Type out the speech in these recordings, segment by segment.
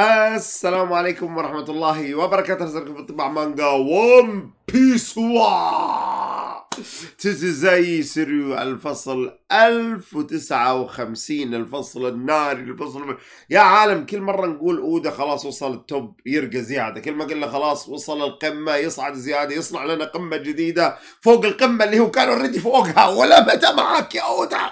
السلام عليكم ورحمة الله وبركاته نزلكم بالطبع مانجا ون بيس زي سيريو الفصل 1059 الفصل الناري الفصل يا عالم كل مرة نقول أودا خلاص وصل التوب يرقى زيادة كل ما قلنا خلاص وصل القمة يصعد زيادة يصنع لنا قمة جديدة فوق القمة اللي هو كان اوريدي فوقها ولا متى معاك يا أودا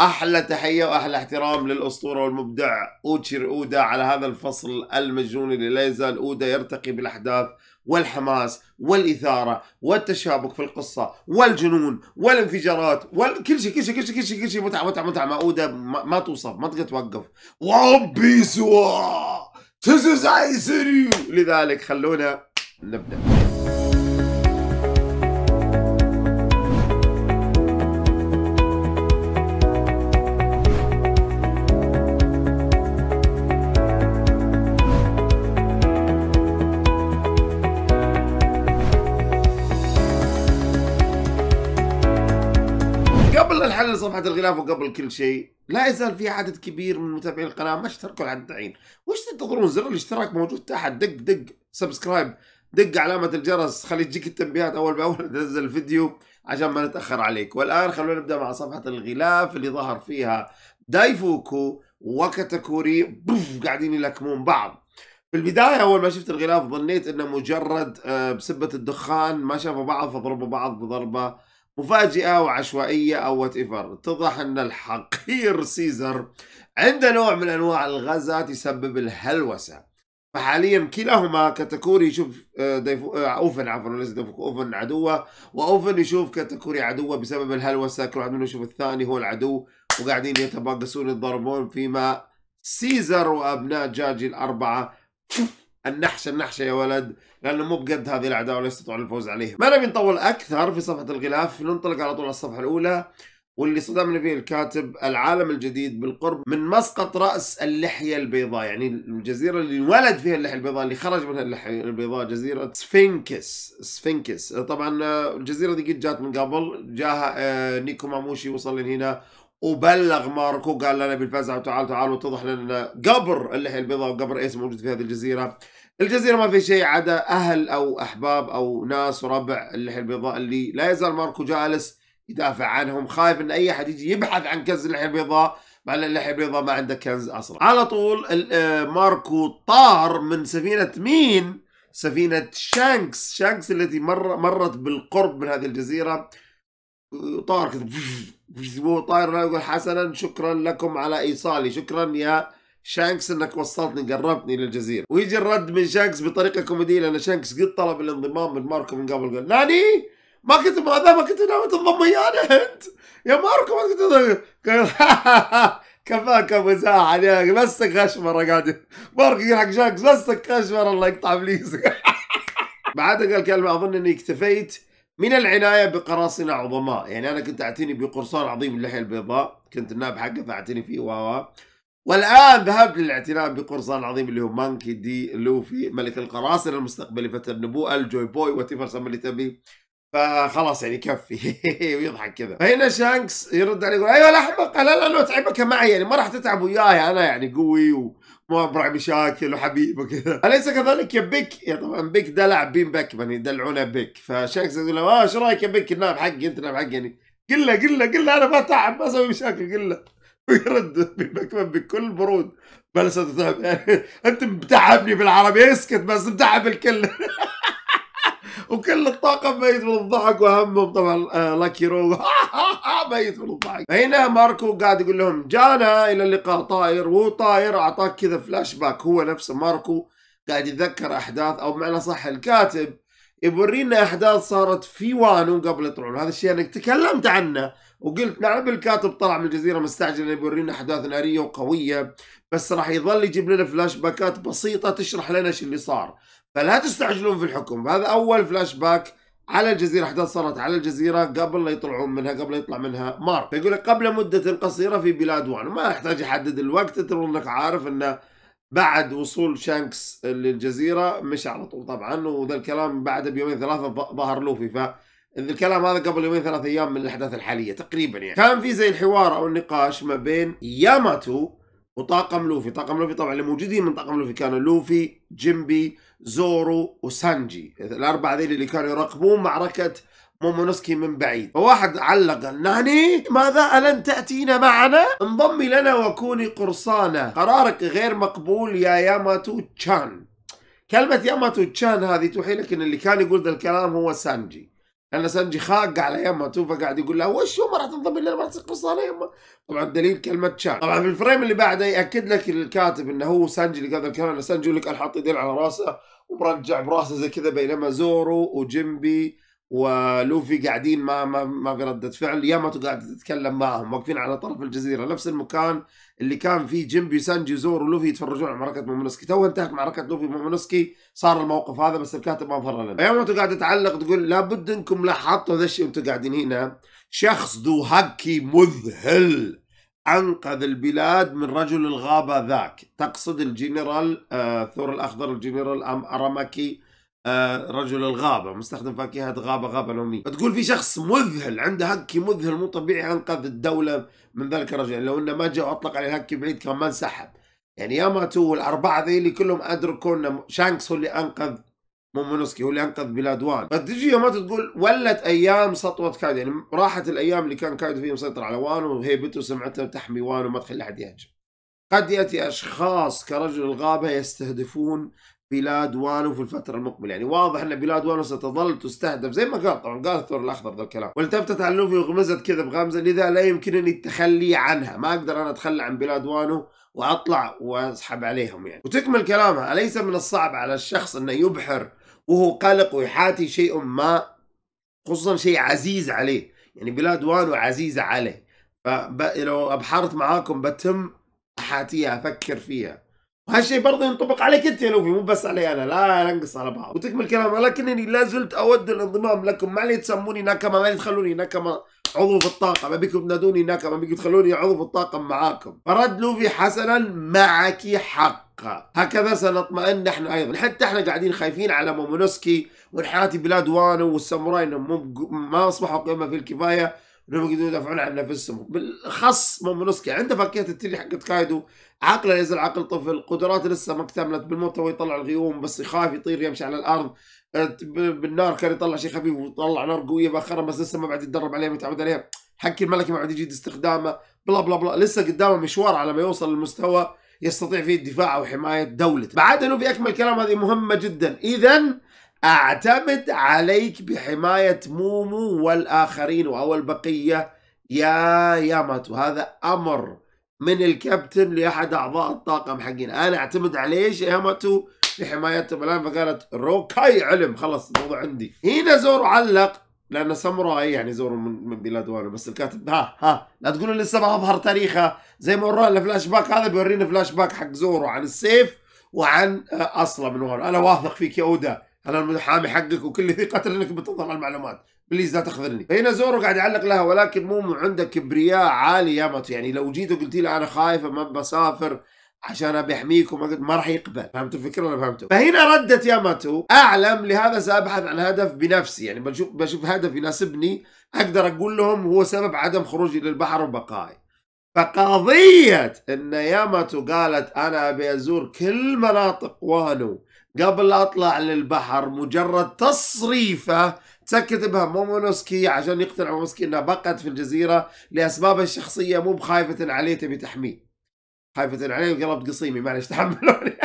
احلى تحيه واحلى احترام للاسطوره والمبدع اوتشير اودا على هذا الفصل المجنون اللي لا يزال اودا يرتقي بالاحداث والحماس والاثاره والتشابك في القصه والجنون والانفجارات وكل شيء كل شيء كل شيء كل شيء كل شيء متعه متعه متعه مع اودا ما, توصف ما تقدر توقف وان سوا لذلك خلونا نبدا صفحة الغلاف وقبل كل شيء لا يزال في عدد كبير من متابعين القناة ما اشتركوا لحد الحين وش تنتظرون زر الاشتراك موجود تحت دق دق سبسكرايب دق علامة الجرس خلي تجيك التنبيهات أول بأول تنزل الفيديو عشان ما نتأخر عليك والآن خلونا نبدأ مع صفحة الغلاف اللي ظهر فيها دايفوكو وكاتاكوري بوف قاعدين يلكمون بعض في البداية أول ما شفت الغلاف ظنيت إنه مجرد آه، بسبة الدخان ما شافوا بعض فضربوا بعض بضربة مفاجئة وعشوائية أو وات ايفر اتضح أن الحقير سيزر عنده نوع من أنواع الغازات يسبب الهلوسة فحاليا كلاهما كاتاكوري يشوف آه، ديفو آه، اوفن عفوا ليس ديفو اوفن عدوه واوفن يشوف كاتاكوري عدوه بسبب الهلوسه كل واحد منهم يشوف الثاني هو العدو وقاعدين يتباقصون يتضربون فيما سيزر وابناء جاجي الاربعه النحشه النحشه يا ولد لانه مو بقد هذه الاعداء ولا يستطيعون الفوز عليه ما نبي نطول اكثر في صفحه الغلاف ننطلق على طول على الصفحه الاولى واللي صدمني فيه الكاتب العالم الجديد بالقرب من مسقط راس اللحيه البيضاء يعني الجزيره اللي انولد فيها اللحيه البيضاء اللي خرج منها اللحيه البيضاء جزيره سفينكس سفينكس طبعا آه، الجزيره دي قد جات من قبل جاها آه، نيكو ماموشي وصل لهنا وبلغ ماركو قال لنا بالفزع وتعال تعال واتضح لنا قبر اللحيه البيضاء وقبر ايس موجود في هذه الجزيره الجزيرة ما في شيء عدا أهل أو أحباب أو ناس وربع اللحية البيضاء اللي لا يزال ماركو جالس يدافع عنهم خايف ان اي احد يجي يبحث عن كنز اللحية البيضاء مع ان اللحية البيضاء ما عنده كنز اصلا على طول آه، ماركو طار من سفينة مين سفينة شانكس شانكس التي مر مرت بالقرب من هذه الجزيرة طار كذا طاير يقول حسنا شكرا لكم على ايصالي شكرا يا شانكس انك وصلتني قربتني للجزيره ويجي الرد من شانكس بطريقه كوميديه لان شانكس قد طلب الانضمام من ماركو من قبل قال ناني ما كنت ما ما كنت ناوي تنضم ويانا انت يا ماركو ما كنت قال كفاك ابو زاحل يا اخي خشمره قاعد ماركو يقول حق شانكس مسك خشمره الله يقطع ابليسك بعدها قال كلمه اظن اني اكتفيت من العناية بقراصنة عظماء يعني أنا كنت أعتني بقرصان عظيم اللحية البيضاء كنت النائب حقه فأعتني فيه و والآن ذهبت للاعتناء بقرصان عظيم اللي هو مانكي دي لوفي ملك القراصنة المستقبلي فتى النبوءة الجوي بوي وتيفر اللي تبي فخلاص يعني كفي ويضحك كذا فهنا شانكس يرد عليه يقول ايوه الاحمق لا لا لو اتعبك معي يعني ما راح تتعب وياي انا يعني قوي وما ابرع مشاكل وحبيب وكذا اليس كذلك يا بيك يا طبعا بيك دلع بين باكمان يدلعونه بيك فشانكس يقول له اه ايش رايك يا بيك النائب حقي انت نام حقي يعني قله قله قله انا ما تعب ما اسوي مشاكل قله ويرد بالمكبب بكل برود بلسة تتعب يعني انت بتعبني بالعربي اسكت بس بتعب الكل وكل الطاقم ميت من الضحك وهمهم طبعا لاكي آه، روغ ميت من الضحك هنا ماركو قاعد يقول لهم جانا الى اللقاء طائر وهو طاير اعطاك كذا فلاش باك هو نفسه ماركو قاعد يتذكر احداث او بمعنى صح الكاتب يورينا احداث صارت في وانو قبل يطلعون هذا الشيء انا تكلمت عنه وقلت نعم الكاتب طلع من الجزيره مستعجل يورينا احداث ناريه وقويه بس راح يظل يجيب لنا فلاش باكات بسيطه تشرح لنا ايش اللي صار فلا تستعجلون في الحكم هذا اول فلاش باك على الجزيرة أحداث صارت على الجزيرة قبل لا يطلعون منها قبل لا يطلع منها مارك فيقول لك قبل مدة قصيرة في بلاد وان ما يحتاج يحدد الوقت ترى انك عارف انه بعد وصول شانكس للجزيرة مش على طول طبعا وذا الكلام بعد بيومين ثلاثة ظهر لوفي ف الكلام هذا قبل يومين ثلاث ايام من الاحداث الحاليه تقريبا يعني كان في زي الحوار او النقاش ما بين ياماتو وطاقم لوفي طاقم لوفي طبعا اللي موجودين من طاقم لوفي كانوا لوفي جيمبي زورو وسانجي الاربعه ذيل اللي كانوا يراقبون معركه مومونوسكي من بعيد فواحد علق قال ناني ماذا ألن تأتينا معنا انضمي لنا وكوني قرصانة قرارك غير مقبول يا ياماتو تشان كلمة ياماتو تشان هذه توحي لك ان اللي كان يقول ذا الكلام هو سانجي انا سنجي خاق على يما توفا قاعد يقول لها وش يوم راح تنضم لنا ما تصير على يما طبعا دليل كلمه شان طبعا في الفريم اللي بعده ياكد لك الكاتب انه هو سانجي اللي قال الكلام سانجي يقول لك انا حاط على راسه ومرجع براسه زي كذا بينما زورو وجيمبي ولوفي قاعدين ما ما ما في رده فعل ياماتو قاعده تتكلم معهم واقفين على طرف الجزيره نفس المكان اللي كان فيه جنبي سانجي زور ولوفي يتفرجون على معركه مومونوسكي تو انتهت معركه لوفي مومونوسكي صار الموقف هذا بس الكاتب ما ظهر لنا يوم انتم قاعد تعلق تقول لابد انكم لاحظتوا هذا الشيء وانتم قاعدين هنا شخص ذو هكي مذهل انقذ البلاد من رجل الغابه ذاك تقصد الجنرال آه ثور الاخضر الجنرال ام اراماكي رجل الغابه مستخدم فاكهه غابه غابه نوميه تقول في شخص مذهل عنده هكي مذهل مو طبيعي انقذ الدوله من ذلك الرجل يعني لو انه ما جاء اطلق عليه هكي بعيد كان ما انسحب يعني يا والاربعه الاربعه اللي كلهم ادركوا ان شانكس هو اللي انقذ مومونوسكي هو اللي انقذ بلاد وان فتجي يوم تقول ولت ايام سطوه كايدو يعني راحت الايام اللي كان كايدو فيه مسيطر على وان وهيبته وسمعته تحمي وان وما تخلي احد يهجم قد ياتي اشخاص كرجل الغابه يستهدفون بلاد وانو في الفترة المقبلة يعني واضح أن بلاد وانو ستظل تستهدف زي ما قال طبعا قال الثور الأخضر ذا الكلام والتفتت على لوفي وغمزت كذا بغمزة لذا لا يمكنني التخلي عنها ما أقدر أنا أتخلى عن بلاد وانو وأطلع وأسحب عليهم يعني وتكمل كلامها أليس من الصعب على الشخص أنه يبحر وهو قلق ويحاتي شيء ما خصوصا شيء عزيز عليه يعني بلاد وانو عزيزة عليه فلو أبحرت معاكم بتم أحاتيها أفكر فيها وهالشيء برضه ينطبق عليك انت يا لوفي مو بس علي انا لا ننقص على بعض وتكمل كلام لكنني لا زلت اود الانضمام لكم ما لي تسموني ناكما ما لي تخلوني ناكما عضو في الطاقم ابيكم تنادوني ناكما ابيكم تخلوني عضو في الطاقم معاكم فرد لوفي حسنا معك حق هكذا سنطمئن نحن ايضا حتى احنا قاعدين خايفين على مومونوسكي وانحاتي بلاد وانو والساموراي انهم ما اصبحوا قيمه في الكفايه انهم يقدروا يدافعون عن نفسهم بالاخص مومونوسكي عنده فكيه التري حقت كايدو عقله يزال عقل طفل قدراته لسه ما اكتملت بالموت هو يطلع الغيوم بس يخاف يطير يمشي على الارض أه، بالنار كان يطلع شيء خفيف ويطلع نار قويه باخرها بس لسه ما بعد يتدرب عليها متعود عليها حكي الملكي ما بعد يجيد استخدامه بلا بلا بلا لسه قدامه مشوار على ما يوصل للمستوى يستطيع فيه الدفاع او حمايه دولته بعد أنه في أكمل كلام هذه مهمة جدا إذا أعتمد عليك بحماية مومو والآخرين أو البقية يا ياماتو هذا أمر من الكابتن لأحد أعضاء الطاقم حقين أنا أعتمد عليه يا ياماتو لحمايتهم الآن فقالت روكاي علم خلص الموضوع عندي هنا زورو علق لأن ساموراي يعني زورو من, من بلاد وانا بس الكاتب ها ها لا تقولوا لسه ما أظهر تاريخه زي ما ورانا الفلاش باك هذا بيورينا فلاش باك حق زورو عن السيف وعن آه، أصله من ورا أنا واثق فيك يا أودا انا المحامي حقك وكل ثقتي انك بتظهر المعلومات بليز لا تخذلني فهنا زورو قاعد يعلق لها ولكن مو عنده كبرياء عالي يا مط يعني لو جيت وقلت له انا خايفه ما بسافر عشان ابي احميكم ما راح يقبل فهمت الفكره ولا فهمته فهنا ردت يا ماتو اعلم لهذا سابحث عن هدف بنفسي يعني بشوف بشوف هدف يناسبني اقدر اقول لهم هو سبب عدم خروجي للبحر وبقائي فقضيه ان ياماتو قالت انا ابي ازور كل مناطق وانو قبل اطلع للبحر مجرد تصريفه تكتبها مومونوسكي عشان يقتنع مومونوسكي انها بقت في الجزيره لاسباب الشخصيه مو بخايفه عليه تبي تحميه خايفه عليه وقلبت قصيمي معلش تحملوني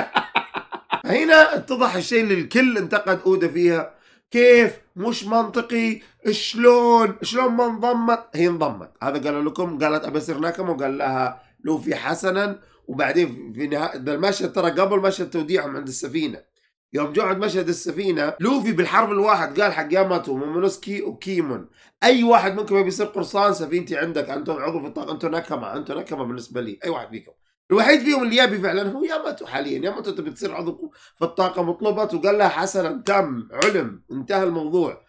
هنا اتضح الشيء اللي الكل انتقد اودا فيها كيف مش منطقي شلون شلون ما انضمت هي انضمت هذا قالوا لكم قالت ابي اصير ناكم وقال لها لوفي حسنا وبعدين في نهايه المشهد ترى قبل مشهد توديعهم عند السفينه يوم جو عند مشهد السفينة لوفي بالحرف الواحد قال حق ياماتو مومونوسكي وكيمون أي واحد منكم يبي يصير قرصان سفينتي عندك أنتم عضو في الطاقة أنتم نكمة أنتم نكمة بالنسبة لي أي واحد فيكم الوحيد فيهم اللي يبي فعلا هو ياماتو حاليا ياماتو تبي تصير عضو في الطاقة مطلوبة وقال لها حسنا تم علم انتهى الموضوع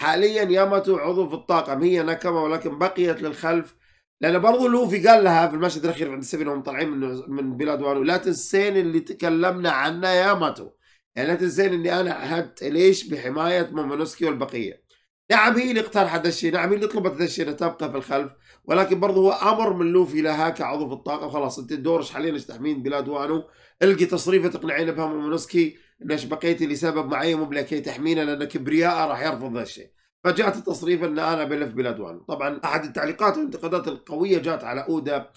حاليا ياماتو عضو في الطاقم هي نكمة ولكن بقيت للخلف لان برضو لوفي قال لها في المشهد الاخير عند السفينه وهم طالعين من من بلاد وانو لا تنسين اللي تكلمنا عنه يا ماتو يعني لا تنسين اني انا عهدت ليش بحمايه مومونوسكي والبقيه نعم هي اللي اقترحت هذا الشيء نعم هي اللي طلبت هذا الشيء تبقى في الخلف ولكن برضه هو امر من لوفي لها كعضو في الطاقه خلاص انت دورش حاليا تحمين بلاد وانو القي تصريفه تقنعين بها مومونوسكي ليش بقيتي لسبب معي مو بلاكي تحمينه لان كبرياءه راح يرفض هذا الشيء فجاءت التصريف ان انا بلف بلاد وانو طبعا احد التعليقات والانتقادات القويه جات على اودا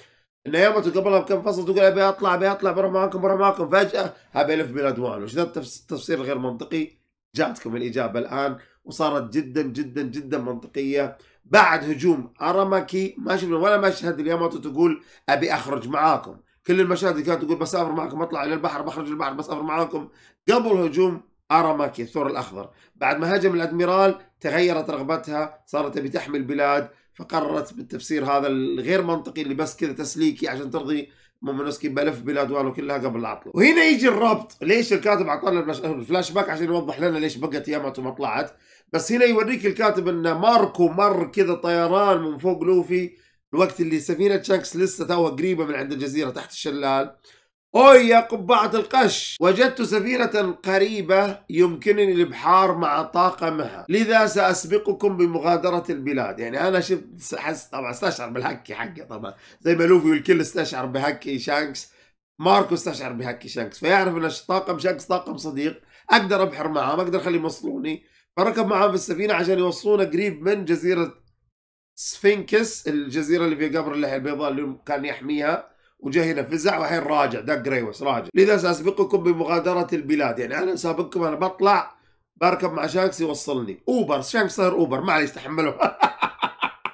ان يوم تقبلها بكم فصل تقول ابي اطلع ابي اطلع بروح معاكم بروح معاكم فجاه ابي الف بالادوان وش ذا التفسير الغير منطقي جاتكم الاجابه الان وصارت جدا جدا جدا منطقيه بعد هجوم ارمكي ما شفنا ولا مشهد اليمامه تقول ابي اخرج معاكم كل المشاهد اللي كانت تقول بسافر معاكم اطلع الى البحر بخرج البحر بسافر معاكم قبل هجوم ارمكي الثور الاخضر بعد ما هجم الادميرال تغيرت رغبتها صارت تبي تحمي البلاد فقررت بالتفسير هذا الغير منطقي اللي بس كذا تسليكي عشان ترضي مومنوسكي بلف بلاد والو كلها قبل العطله وهنا يجي الربط ليش الكاتب عطانا الفلاش باك عشان يوضح لنا ليش بقت يامات وما طلعت بس هنا يوريك الكاتب ان ماركو مر كذا طيران من فوق لوفي الوقت اللي سفينه شانكس لسه توها قريبه من عند الجزيره تحت الشلال أوي يا قبعة القش وجدت سفينة قريبة يمكنني الإبحار مع طاقمها لذا سأسبقكم بمغادرة البلاد يعني أنا شفت حس طبعا استشعر بالهكي حقي طبعا زي ما لوفي والكل استشعر بهكي شانكس ماركو استشعر بهكي شانكس فيعرف أن طاقم شانكس طاقم صديق أقدر أبحر معه ما أقدر أخليه يوصلوني فركب في بالسفينة عشان يوصلونا قريب من جزيرة سفينكس الجزيرة اللي في قبر اللحية البيضاء اللي كان يحميها وجاي ينفذها وحين راجع دق ريوس راجع لذا ساسبقكم بمغادره البلاد يعني انا سابقكم انا بطلع بركب مع شانكس يوصلني اوبر شانكس صار اوبر معليش تحمله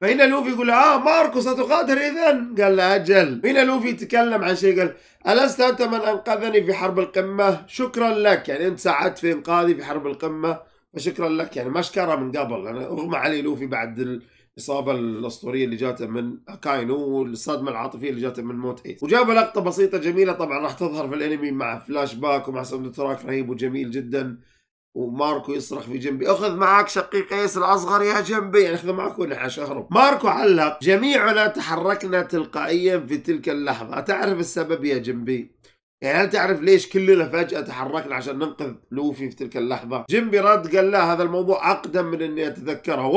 فهنا لوفي يقول اه ماركو ستغادر اذا قال له اجل هنا لوفي يتكلم عن شيء قال الست انت من انقذني في حرب القمه شكرا لك يعني انت ساعدت في انقاذي في حرب القمه فشكرا لك يعني ما اشكره من قبل انا اغمى علي لوفي بعد الاصابه الاسطوريه اللي جاته من كاينو والصدمه العاطفيه اللي جاته من موت ايس وجاب لقطه بسيطه جميله طبعا راح تظهر في الانمي مع فلاش باك ومع ساوند تراك رهيب وجميل جدا وماركو يصرخ في جنبي اخذ معك شقيق ايس الاصغر يا جنبي يعني اخذ معك ولا شهره ماركو علق جميعنا تحركنا تلقائيا في تلك اللحظه تعرف السبب يا جنبي يعني هل تعرف ليش كلنا فجأة تحركنا عشان ننقذ لوفي في تلك اللحظة؟ جيمبي رد قال لا هذا الموضوع أقدم من إني أتذكره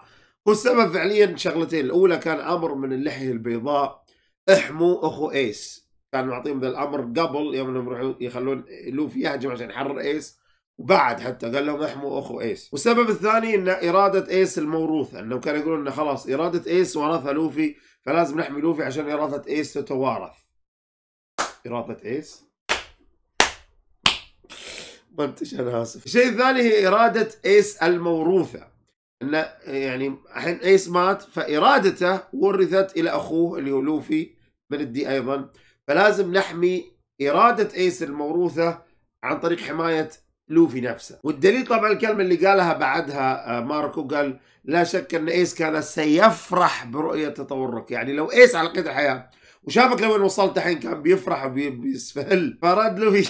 هو السبب فعليا شغلتين الاولى كان امر من اللحيه البيضاء احموا اخو ايس كان معطيهم ذا الامر قبل يوم انهم يروحوا يخلون لوفي يهجم عشان يحرر ايس وبعد حتى قال لهم احموا اخو ايس والسبب الثاني ان اراده ايس الموروثه انه كانوا يقولون انه خلاص اراده ايس ورثها لوفي فلازم نحمي لوفي عشان اراده ايس تتوارث اراده ايس ما انتش انا اسف الشيء الثاني هي اراده ايس الموروثه أن يعني الحين ايس مات فارادته ورثت الى اخوه اللي هو لوفي من الدي ايضا فلازم نحمي اراده ايس الموروثه عن طريق حمايه لوفي نفسه والدليل طبعا الكلمه اللي قالها بعدها آه، ماركو قال لا شك ان ايس كان سيفرح برؤيه تطورك يعني لو ايس على قيد الحياه وشافك لوين وصلت الحين كان بيفرح وبيسفل فرد له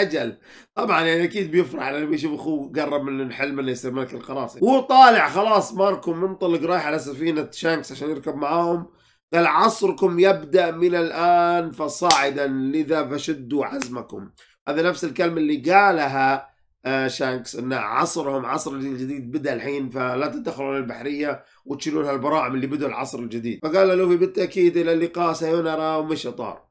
اجل طبعا يعني اكيد بيفرح لانه بيشوف اخوه قرب من الحلم اللي ملك القراصنه وهو طالع خلاص ماركو منطلق رايح على سفينه شانكس عشان يركب معاهم قال عصركم يبدا من الان فصاعدا لذا فشدوا عزمكم هذا نفس الكلمه اللي قالها آه، شانكس ان عصرهم عصر الجديد بدا الحين فلا تدخلون البحريه وتشيلون هالبراعم اللي بدوا العصر الجديد فقال لوفي بالتاكيد الى اللقاء سيونارا ومشى طار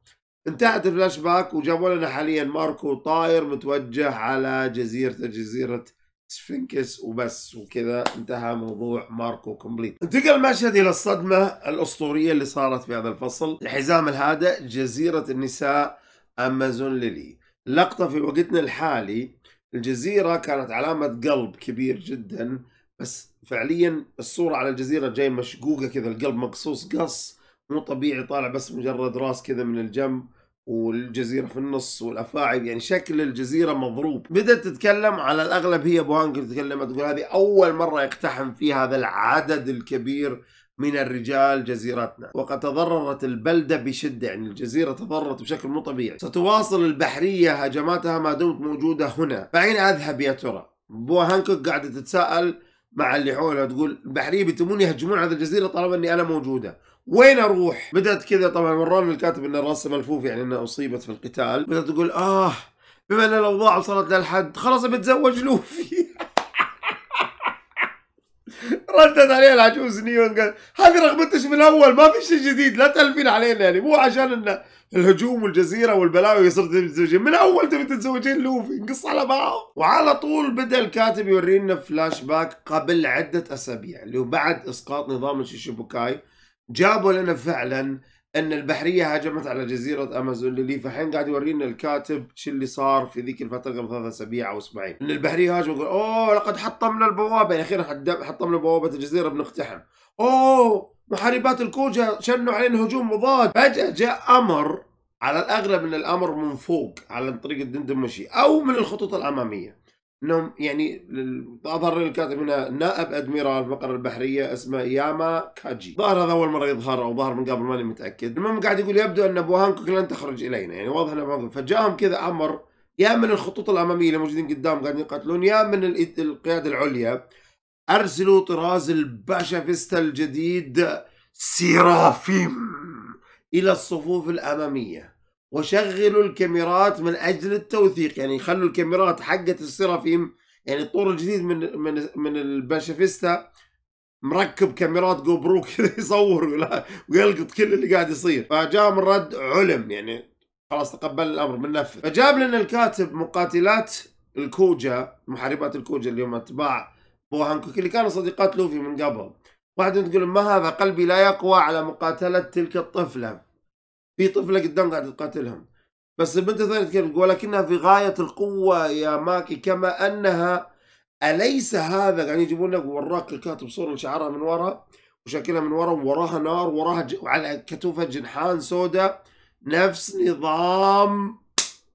انتهت الفلاش باك وجابوا لنا حاليا ماركو طاير متوجه على جزيرته جزيره سفنكس وبس وكذا انتهى موضوع ماركو كومبليت انتقل المشهد الى الصدمه الاسطوريه اللي صارت في هذا الفصل الحزام الهادئ جزيره النساء امازون ليلي لقطه في وقتنا الحالي الجزيرة كانت علامة قلب كبير جدا بس فعليا الصورة على الجزيرة جاي مشقوقة كذا القلب مقصوص قص مو طبيعي طالع بس مجرد راس كذا من الجنب والجزيرة في النص والأفاعي يعني شكل الجزيرة مضروب بدأت تتكلم على الأغلب هي بوهانجر تتكلم تقول هذه أول مرة يقتحم فيها هذا العدد الكبير من الرجال جزيرتنا وقد تضررت البلدة بشدة يعني الجزيرة تضررت بشكل مو طبيعي ستواصل البحرية هجماتها ما دمت موجودة هنا فأين أذهب يا ترى بو هانكوك قاعدة تتساءل مع اللي حولها تقول البحرية بيتمون يهجمون على الجزيرة طالما أني أنا موجودة وين اروح؟ بدات كذا طبعا ورون الكاتب ان الرأس ملفوف يعني انها اصيبت في القتال، بدات تقول اه بما ان الاوضاع وصلت للحد خلاص بتزوج لوفي ردت عليه العجوز نيون قال هذه رغبتش من الاول ما في شيء جديد لا تالفين علينا يعني مو عشان ان الهجوم والجزيره والبلاوي صرت تتزوجين من اول تبي تتزوجين لوفي نقص على بعض وعلى طول بدا الكاتب يورينا فلاش باك قبل عده اسابيع اللي هو بعد اسقاط نظام الشيشوبوكاي جابوا لنا فعلا ان البحريه هاجمت على جزيره امازون اللي فحين قاعد يورينا الكاتب شو اللي صار في ذيك الفتره قبل ثلاث اسابيع او اسبوعين ان البحريه هاجموا يقول اوه لقد حطمنا البوابه يعني اخيرا حطمنا بوابه الجزيره بنقتحم اوه محاربات الكوجا شنوا علينا هجوم مضاد فجاه جاء امر على الاغلب ان الامر من فوق على طريق الدندمشي او من الخطوط الاماميه انهم يعني اظهر الكاتب هنا نائب ادميرال مقر البحريه اسمه ياما كاجي ظهر هذا اول مره يظهر او ظهر من قبل ماني متاكد المهم قاعد يقول يبدو ان ابو هانكوك لن تخرج الينا يعني واضح انه فجاهم كذا امر يا من الخطوط الاماميه اللي موجودين قدام قاعدين يقاتلون يا من القياده العليا ارسلوا طراز الباشا فيستا الجديد سيرافيم الى الصفوف الاماميه وشغلوا الكاميرات من اجل التوثيق يعني خلوا الكاميرات حقت السيرافيم يعني الطور الجديد من من من الباشافيستا مركب كاميرات جو برو كذا يصور ويلقط كل اللي قاعد يصير فجاء من رد علم يعني خلاص تقبل الامر بننفذ فجاب لنا الكاتب مقاتلات الكوجا محاربات الكوجا اللي هم اتباع بو هانكوك اللي كانوا صديقات لوفي من قبل واحد تقول ما هذا قلبي لا يقوى على مقاتلة تلك الطفلة في طفله قدام قاعده تقاتلهم بس البنت الثانيه تتكلم ولكنها في غايه القوه يا ماكي كما انها اليس هذا قاعدين يجيبون لك وراك الكاتب صوره شعرها من ورا وشكلها من ورا وراها نار وراها ج... على كتوفها جنحان سوداء نفس نظام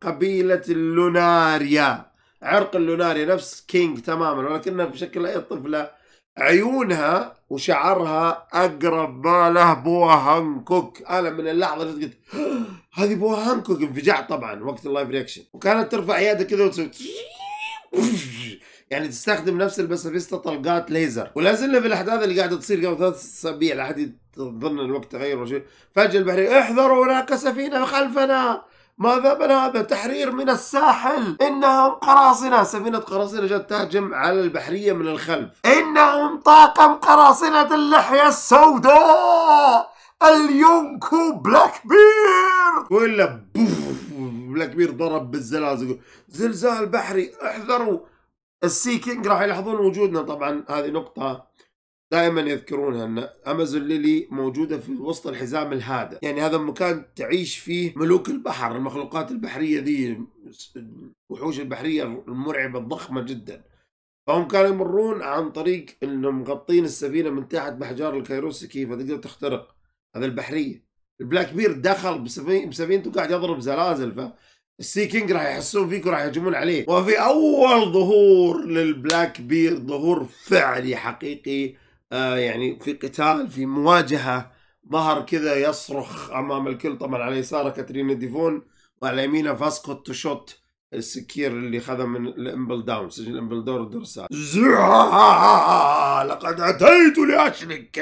قبيله اللوناريا عرق اللوناريا نفس كينج تماما ولكنها بشكل اي طفله عيونها وشعرها اقرب ما له بوا هانكوك انا من اللحظه اللي قلت آه، هذه بوا هانكوك انفجعت طبعا وقت اللايف رياكشن وكانت ترفع يدها كذا وتسوي يعني تستخدم نفس البسافيستا طلقات ليزر ولا زلنا في الاحداث اللي قاعده تصير قبل ثلاث اسابيع لحد تظن الوقت تغير وشي فجاه البحرين احذروا هناك سفينه خلفنا ماذا بنا هذا تحرير من الساحل إنهم قراصنة سفينة قراصنة جاءت تهجم على البحرية من الخلف إنهم طاقم قراصنة اللحية السوداء اليونكو بلاك بير ولا بوف بلاك بير ضرب بالزلازل زلزال بحري احذروا السي كينج راح يلاحظون وجودنا طبعا هذه نقطة دائما يذكرونها ان امازون ليلي موجوده في وسط الحزام الهادئ، يعني هذا المكان تعيش فيه ملوك البحر، المخلوقات البحريه ذي الوحوش البحريه المرعبه الضخمه جدا. فهم كانوا يمرون عن طريق انهم مغطين السفينه من تحت باحجار الكيروسكي فتقدر تخترق هذا البحريه. البلاك بير دخل بسفينته قاعد يضرب زلازل فالسي كينج راح يحسون فيك وراح يهجمون عليه. وفي اول ظهور للبلاك بير ظهور فعلي حقيقي آه، يعني في قتال في مواجهه ظهر كذا يصرخ امام الكل طبعا على يساره كاترينا ديفون وعلى يمينه فاسكو توشوت السكير اللي خذه من الامبل داون سجن الامبل دور الدرسال لقد اتيت لأشنك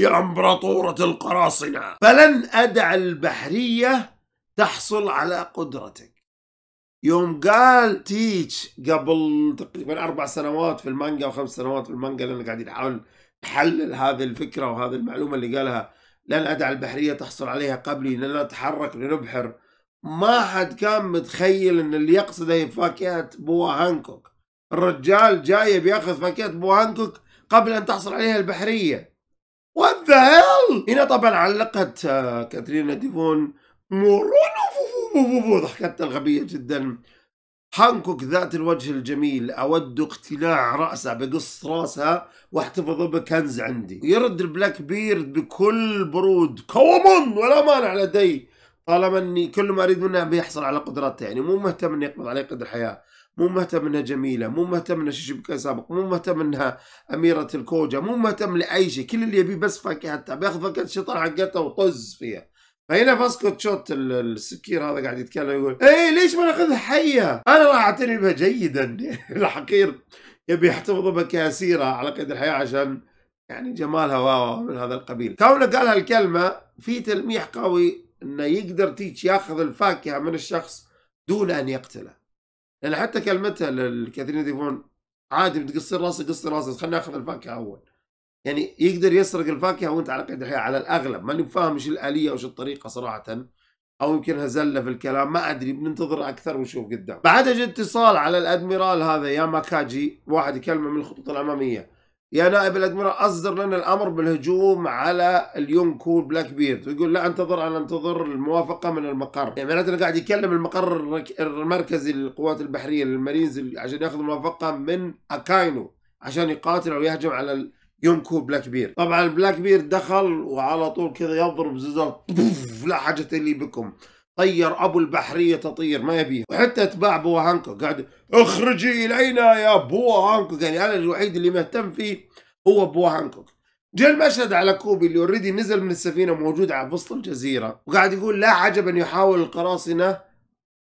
يا امبراطورة القراصنة فلن ادع البحرية تحصل على قدرتك يوم قال تيتش قبل تقريبا اربع سنوات في المانجا وخمس سنوات في المانجا لان قاعدين نحاول حلل هذه الفكرة وهذه المعلومة اللي قالها لن أدع البحرية تحصل عليها قبلي لن أتحرك لنبحر ما حد كان متخيل ان اللي يقصده فاكهة بوا هانكوك الرجال جاي بياخذ فاكهة بوا هانكوك قبل ان تحصل عليها البحرية وات ذا هيل هنا طبعا علقت كاترينا ديفون مورونو ضحكتها الغبية جدا هانكوك ذات الوجه الجميل أود اقتلاع رأسها بقص رأسها واحتفظ بكنز عندي يرد البلاك بيرد بكل برود كومون ولا مانع لدي طالما اني كل ما اريد منها بيحصل على قدراتها يعني مو مهتم اني يقبض عليه قدر الحياه مو مهتم انها جميله مو مهتم انها شبكه سابق مو مهتم انها اميره الكوجا مو مهتم لاي شيء كل اللي يبيه بس فاكهتها بياخذ فاكهه الشيطان حقتها وطز فيها فهنا باسكوت شوت السكير هذا قاعد يتكلم يقول اي ليش ما ناخذها حيه؟ انا راح اعتني بها جيدا الحقير يبي يحتفظ بها كاسيره على قيد الحياه عشان يعني جمالها واو من هذا القبيل. كونه قال هالكلمه في تلميح قوي انه يقدر تيتش ياخذ الفاكهه من الشخص دون ان يقتله. لان حتى كلمتها للكاثرين ديفون عادي بتقص راسي قص راسي خليني اخذ الفاكهه اول. يعني يقدر يسرق الفاكهه وانت على قيد الحياه على الاغلب ماني فاهم ايش الاليه وش الطريقه صراحه او يمكن هزله في الكلام ما ادري بننتظر اكثر ونشوف قدام بعدها جاء اتصال على الادميرال هذا يا ماكاجي واحد يكلمه من الخطوط الاماميه يا نائب الادميرال اصدر لنا الامر بالهجوم على اليونكو بلاك بيرد ويقول لا انتظر انا انتظر الموافقه من المقر يعني معناته قاعد يكلم المقر المركزي للقوات البحريه للمارينز عشان ياخذ موافقه من اكاينو عشان يقاتل او يهجم على كو بلاك بير طبعا بلاك بير دخل وعلى طول كذا يضرب زجاج لا حاجة لي بكم طير ابو البحريه تطير ما يبيه وحتى اتباع بو هانكو قاعد اخرجي الينا يا بو هانكو يعني انا الوحيد اللي مهتم فيه هو بو هانكو جاء المشهد على كوبي اللي اوريدي نزل من السفينه موجود على وسط الجزيره وقاعد يقول لا عجب ان يحاول القراصنه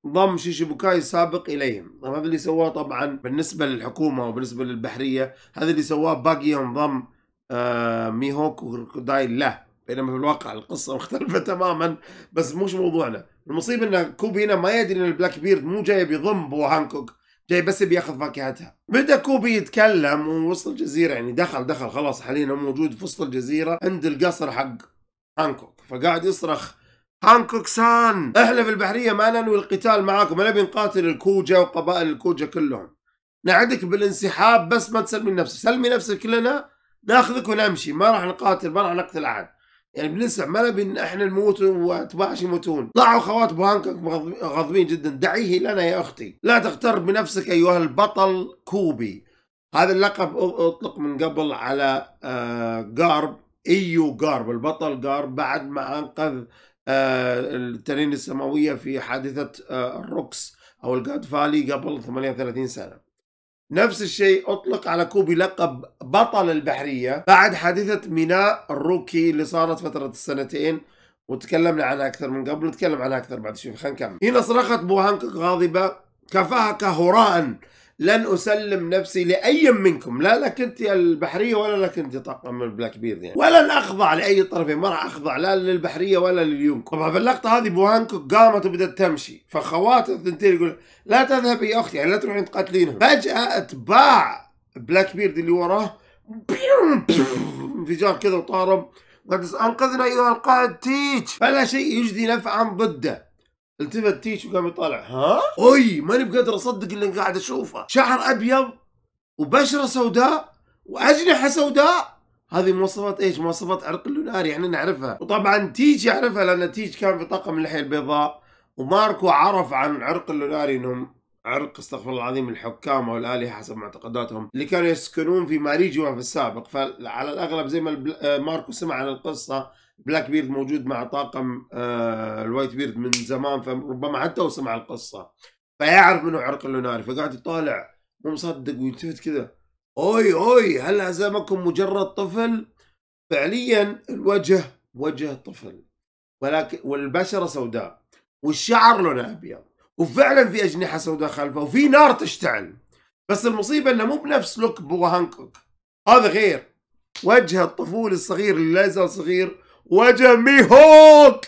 ضم شيشيبوكاي السابق اليهم، طب هذا اللي سواه طبعا بالنسبه للحكومه وبالنسبه للبحريه، هذا اللي سواه باقي ينضم آه ميهوك وكوداي له، بينما في الواقع القصه مختلفه تماما بس مش موضوعنا، المصيبه ان كوبي هنا ما يدري ان البلاك بيرد مو جاي بيضم بو هانكوك، جاي بس بياخذ فاكهتها بدا كوبي يتكلم ووسط الجزيرة يعني دخل دخل خلاص حاليا موجود في وسط الجزيرة عند القصر حق هانكوك فقاعد يصرخ هانكوك سان احنا في البحريه ما ننوي القتال معاكم نبي نقاتل الكوجا وقبائل الكوجا كلهم نعدك بالانسحاب بس ما تسلمي نفسك سلمي نفسك لنا ناخذك ونمشي ما راح نقاتل ما راح نقتل احد يعني بنسمع ما نبي احنا نموت واتباعش يموتون طلعوا خوات بانكوك غاضبين جدا دعيه لنا يا اختي لا تغتر بنفسك ايها البطل كوبي هذا اللقب اطلق من قبل على آه جارب ايو جارب البطل جارب بعد ما انقذ آه، التنين السماوية في حادثة آه، الروكس أو الجاد فالي قبل 38 سنة نفس الشيء أطلق على كوبي لقب بطل البحرية بعد حادثة ميناء الروكي اللي صارت فترة السنتين وتكلمنا عنها أكثر من قبل نتكلم عنها أكثر بعد شوي خلينا نكمل هنا صرخت بوهانك غاضبة كفاها كهراء لن اسلم نفسي لاي منكم لا لك انت البحريه ولا لك انت طاقم البلاك بيرد يعني ولن اخضع لاي طرفين ما راح اخضع لا للبحريه ولا لليونكو طبعا في اللقطه هذه بوهانكوك قامت وبدت تمشي فخواته الثنتين يقول لا تذهبي يا اختي يعني لا تروحين تقاتلينهم فجاه اتباع بلاك بيرد اللي وراه انفجار كذا وطارب قد انقذنا ايها القائد تيتش فلا شيء يجدي نفعا ضده التفت تيش وقام يطالع ها؟ اوي ماني بقدر اصدق اللي قاعد اشوفه شعر ابيض وبشره سوداء واجنحه سوداء هذه مواصفات ايش؟ مواصفات عرق اللوناري يعني نعرفها وطبعا تيتش يعرفها لان تيتش كان في طاقم اللحيه البيضاء وماركو عرف عن عرق اللوناري انهم عرق استغفر الله العظيم الحكام او الالهه حسب معتقداتهم اللي كانوا يسكنون في ماريجوا في السابق فعلى الاغلب زي ما آه، ماركو سمع عن القصه بلاك بيرد موجود مع طاقم آه، الوايت بيرد من زمان فربما حتى هو سمع القصه فيعرف منه عرق اللوناري فقاعد يطالع مو مصدق ويلتفت كذا اوي اوي هل هزمكم مجرد طفل؟ فعليا الوجه وجه طفل ولكن والبشره سوداء والشعر لونه ابيض وفعلا في اجنحه سوداء خلفه وفي نار تشتعل بس المصيبه انه مو بنفس لوك بوهانكوك هذا غير وجه الطفول الصغير اللي لا يزال صغير وجمي هوك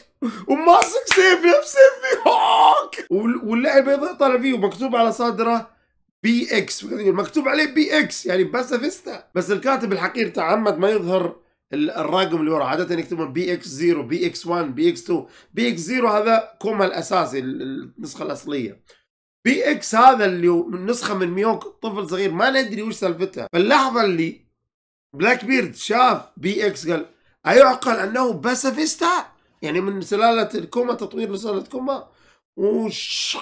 وماسك سيف بسيف هوك واللاعب ايضا طالع فيه ومكتوب على صدره بي اكس يعني مكتوب عليه بي اكس يعني باسا فيستا بس الكاتب الحقير تعمد ما يظهر الرقم اللي ورا عاده يكتبون بي اكس 0 بي اكس 1 بي اكس 2 بي اكس 0 هذا كوما الاساسي النسخه الاصليه بي اكس هذا اللي نسخه من ميوك طفل صغير ما ندري وش سالفتها فاللحظه اللي بلاك بيرد شاف بي اكس قال أيعقل أنه باسفيستا يعني من سلالة الكوما تطوير لسلالة سلالة كوما وش